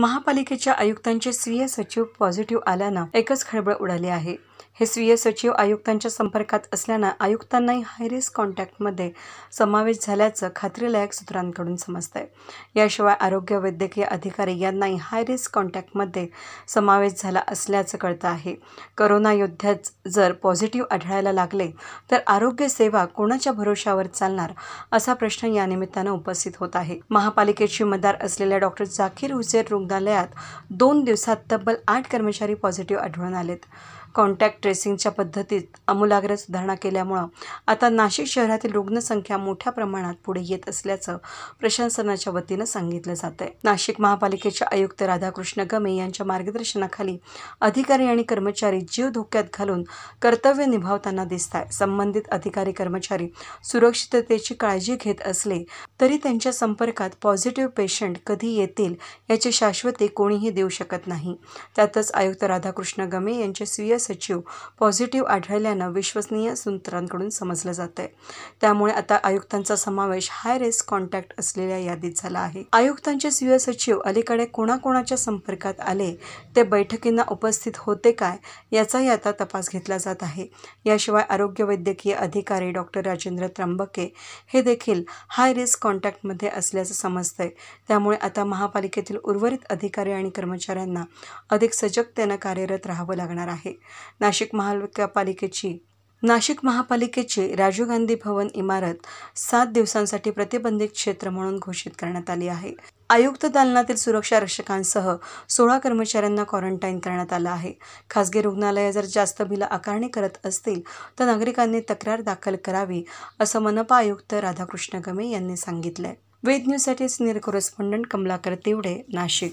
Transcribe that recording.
महापालिकेच्या आयुक्तांचे स्वीय सचिव पॉझिटिव्ह आल्यानं एकच खळबळ उडाली आहे हे स्वीय सचिव आयुक्तांच्या संपर्कात असल्यानं आयुक्तांनाही हाय रिस्क कॉन्टॅक्टमध्ये समावेश झाल्याचं खात्रीलायक सूत्रांकडून समजतंय याशिवाय आरोग्य वैद्यकीय अधिकारी यांनाही हाय रिस्क कॉन्टॅक्टमध्ये समावेश झाला असल्याचं कळतं आहे करोना योद्ध्यात जर पॉझिटिव्ह आढळायला लागले तर आरोग्य सेवा कोणाच्या भरोशावर चालणार असा प्रश्न या निमित्तानं उपस्थित होत आहे महापालिकेची मतदार असलेल्या डॉक्टर जाकीर हुसेन रुग्णालयात दोन दिवसात तब्बल आठ कर्मचारी पॉझिटिव्ह आढळून आलेत कॉन्टॅक्ट ट्रेसिंगच्या पद्धतीत अमूलाग्र सुधारणा केल्यामुळं आता नाशिक शहरातील रुग्णसंख्या मोठ्या प्रमाणात पुढे येत असल्याचं प्रशासनाच्या वतीनं सांगितलं जात आहे नाशिक महापालिकेचे आयुक्त राधाकृष्ण गमे यांच्या मार्गदर्शनाखाली अधिकारी आणि कर्मचारी जीव धोक्यात घालून कर्तव्य निभावताना दिसत संबंधित अधिकारी कर्मचारी सुरक्षिततेची काळजी घेत असले तरी त्यांच्या संपर्कात पॉझिटिव्ह पेशंट कधी येतील याची शाश्वती कोणीही देऊ शकत नाही त्यातच आयुक्त राधाकृष्ण गमे यांचे स्वीय सचिव पॉझिटिव्ह आढळल्यानं विश्वसनीय सूत्रांकडून समजलं जात आहे त्यामुळे आता आयुक्तांचा समावेश हाय रिस्क कॉन्टॅक्ट असलेल्या यादीत झाला आहे आयुक्तांचे सुय सचिव अलीकडे कोणाकोणाच्या संपर्कात आले ते बैठकींना उपस्थित होते काय याचाही आता तपास घेतला जात आहे याशिवाय आरोग्य वैद्यकीय अधिकारी डॉक्टर राजेंद्र त्र्यंबके हे देखील हाय रिस्क कॉन्टॅक्टमध्ये असल्याचं समजतंय त्यामुळे आता महापालिकेतील उर्वरित अधिकारी आणि कर्मचाऱ्यांना अधिक सजगतेनं कार्यरत राहावं लागणार आहे नाशिक नाशिक महापालिकेची नाशिक महापालिकेची राजीव गांधी भवन इमारत सात दिवसांसाठी प्रतिबंधित क्षेत्र म्हणून घोषित करण्यात आली आहे आयुक्त दालनातील सुरक्षा रक्षकांसह सोळा कर्मचाऱ्यांना क्वारंटाईन करण्यात आलं आहे खासगी रुग्णालय जर जास्त बिल आकारणी करत असतील तर नागरिकांनी तक्रार दाखल करावी असं मनपा आयुक्त राधाकृष्ण गमे यांनी सांगितलंय वेद साठी सिनियर कोरेस्पॉन्डंट कमलाकर तिवडे नाशिक